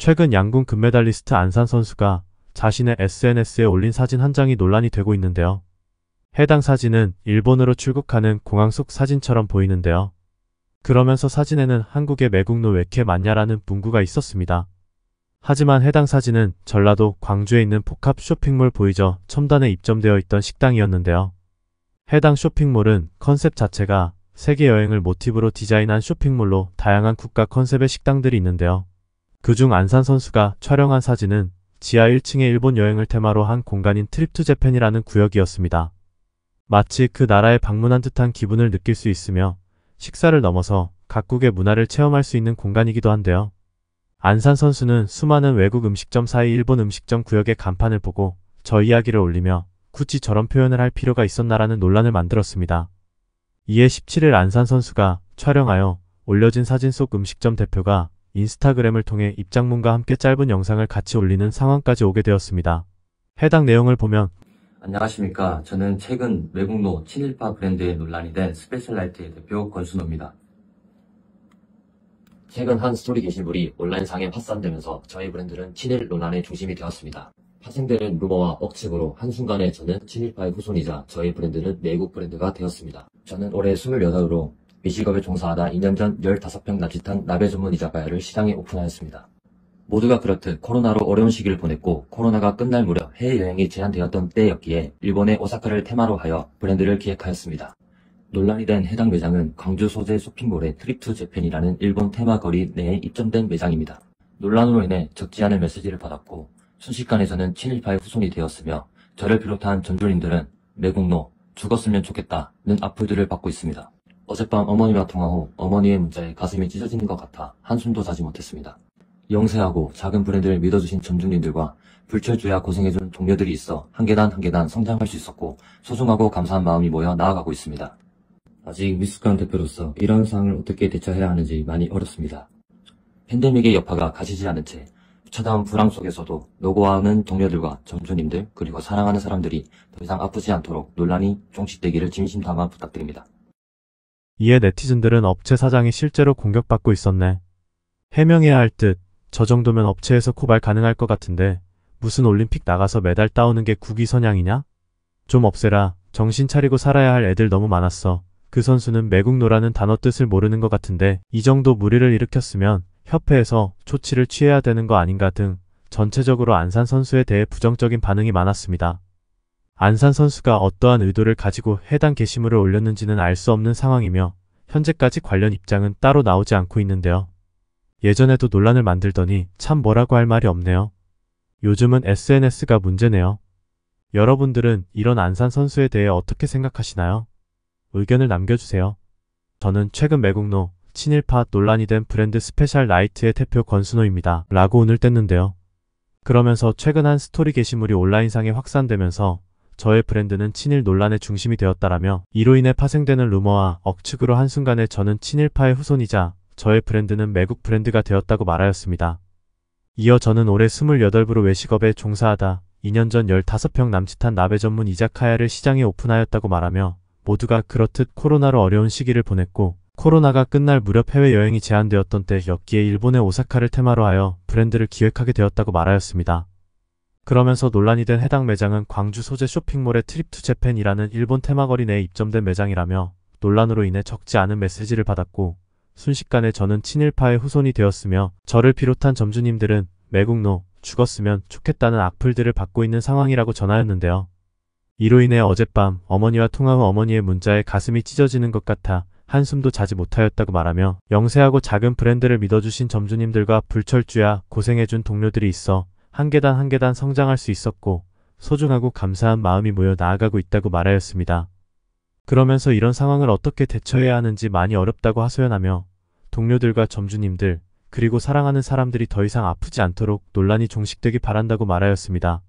최근 양궁 금메달리스트 안산 선수가 자신의 SNS에 올린 사진 한 장이 논란이 되고 있는데요. 해당 사진은 일본으로 출국하는 공항 속 사진처럼 보이는데요. 그러면서 사진에는 한국의 매국노 왜이렇냐라는 문구가 있었습니다. 하지만 해당 사진은 전라도 광주에 있는 복합 쇼핑몰 보이죠 첨단에 입점되어 있던 식당이었는데요. 해당 쇼핑몰은 컨셉 자체가 세계 여행을 모티브로 디자인한 쇼핑몰로 다양한 국가 컨셉의 식당들이 있는데요. 그중 안산 선수가 촬영한 사진은 지하 1층의 일본 여행을 테마로 한 공간인 트립투 재팬이라는 구역이었습니다. 마치 그 나라에 방문한 듯한 기분을 느낄 수 있으며 식사를 넘어서 각국의 문화를 체험할 수 있는 공간이기도 한데요. 안산 선수는 수많은 외국 음식점 사이 일본 음식점 구역의 간판을 보고 저 이야기를 올리며 굳이 저런 표현을 할 필요가 있었나라는 논란을 만들었습니다. 이에 17일 안산 선수가 촬영하여 올려진 사진 속 음식점 대표가 인스타그램을 통해 입장문과 함께 짧은 영상을 같이 올리는 상황까지 오게 되었습니다. 해당 내용을 보면 안녕하십니까. 저는 최근 외국노 친일파 브랜드의 논란이 된 스페셜라이트의 대표 권순호입니다. 최근 한 스토리 게시물이 온라인상에 파산되면서 저희 브랜드는 친일 논란의 중심이 되었습니다. 파생되는 루머와 억측으로 한순간에 저는 친일파의 후손이자 저희 브랜드는 내국 브랜드가 되었습니다. 저는 올해 28으로 미식업에 종사하다 2년 전 15평 납치한 나베전문 이자카야를 시장에 오픈하였습니다. 모두가 그렇듯 코로나로 어려운 시기를 보냈고 코로나가 끝날 무렵 해외여행이 제한되었던 때였기에 일본의 오사카를 테마로 하여 브랜드를 기획하였습니다. 논란이 된 해당 매장은 광주 소재 쇼핑몰의 트립투 재팬이라는 일본 테마 거리 내에 입점된 매장입니다. 논란으로 인해 적지 않은 메시지를 받았고 순식간에서는 친일파의 후손이 되었으며 저를 비롯한 전주인들은 매국노 죽었으면 좋겠다는 악플들을 받고 있습니다. 어젯밤 어머니와 통화 후 어머니의 문자에 가슴이 찢어지는 것 같아 한숨도 자지 못했습니다. 영세하고 작은 브랜드를 믿어주신 점주님들과 불철주야 고생해준 동료들이 있어 한 계단 한 계단 성장할 수 있었고 소중하고 감사한 마음이 모여 나아가고 있습니다. 아직 미숙한 대표로서 이런 상황을 어떻게 대처해야 하는지 많이 어렵습니다. 팬데믹의 여파가 가시지 않은 채 처다운 불황 속에서도 노고하는 동료들과 점주님들 그리고 사랑하는 사람들이 더 이상 아프지 않도록 논란이 종식되기를 진심 담아 부탁드립니다. 이에 네티즌들은 업체 사장이 실제로 공격받고 있었네. 해명해야 할 듯, 저 정도면 업체에서 고발 가능할 것 같은데, 무슨 올림픽 나가서 메달 따오는 게 국위 선양이냐? 좀 없애라, 정신 차리고 살아야 할 애들 너무 많았어. 그 선수는 매국노라는 단어 뜻을 모르는 것 같은데, 이 정도 무리를 일으켰으면, 협회에서 조치를 취해야 되는 거 아닌가 등, 전체적으로 안산 선수에 대해 부정적인 반응이 많았습니다. 안산 선수가 어떠한 의도를 가지고 해당 게시물을 올렸는지는 알 수 없는 상황이며 현재까지 관련 입장은 따로 나오지 않고 있는데요. 예전에도 논란을 만들더니 참 뭐라고 할 말이 없네요. 요즘은 SNS가 문제네요. 여러분들은 이런 안산 선수에 대해 어떻게 생각하시나요? 의견을 남겨주세요. 저는 최근 매국노 친일파 논란이 된 브랜드 스페셜 라이트의 대표 권순호입니다. 라고 오늘 뗐는데요. 그러면서 최근 한 스토리 게시물이 온라인상에 확산되면서 저의 브랜드는 친일 논란의 중심이 되었다라며 이로 인해 파생되는 루머와 억측으로 한순간에 저는 친일파의 후손이자 저의 브랜드는 매국 브랜드가 되었다고 말하였습니다. 이어 저는 올해 28으로 외식업에 종사하다 2년 전 15평 남짓한 나베 전문 이자카야를 시장에 오픈하였다고 말하며 모두가 그렇듯 코로나로 어려운 시기를 보냈고 코로나가 끝날 무렵 해외여행이 제한되었던 때였기에 일본의 오사카를 테마로 하여 브랜드를 기획하게 되었다고 말하였습니다. 그러면서 논란이 된 해당 매장은 광주 소재 쇼핑몰의 트립투 재팬이라는 일본 테마거리 내에 입점된 매장이라며 논란으로 인해 적지 않은 메시지를 받았고 순식간에 저는 친일파의 후손이 되었으며 저를 비롯한 점주님들은 매국노 죽었으면 좋겠다는 악플들을 받고 있는 상황이라고 전하였는데요. 이로 인해 어젯밤 어머니와 통화 후 어머니의 문자에 가슴이 찢어지는 것 같아 한숨도 자지 못하였다고 말하며 영세하고 작은 브랜드를 믿어주신 점주님들과 불철주야 고생해준 동료들이 있어 한 계단 한 계단 성장할 수 있었고 소중하고 감사한 마음이 모여 나아가고 있다고 말하였습니다. 그러면서 이런 상황을 어떻게 대처해야 하는지 많이 어렵다고 하소연하며 동료들과 점주님들 그리고 사랑하는 사람들이 더 이상 아프지 않도록 논란이 종식되기 바란다고 말하였습니다.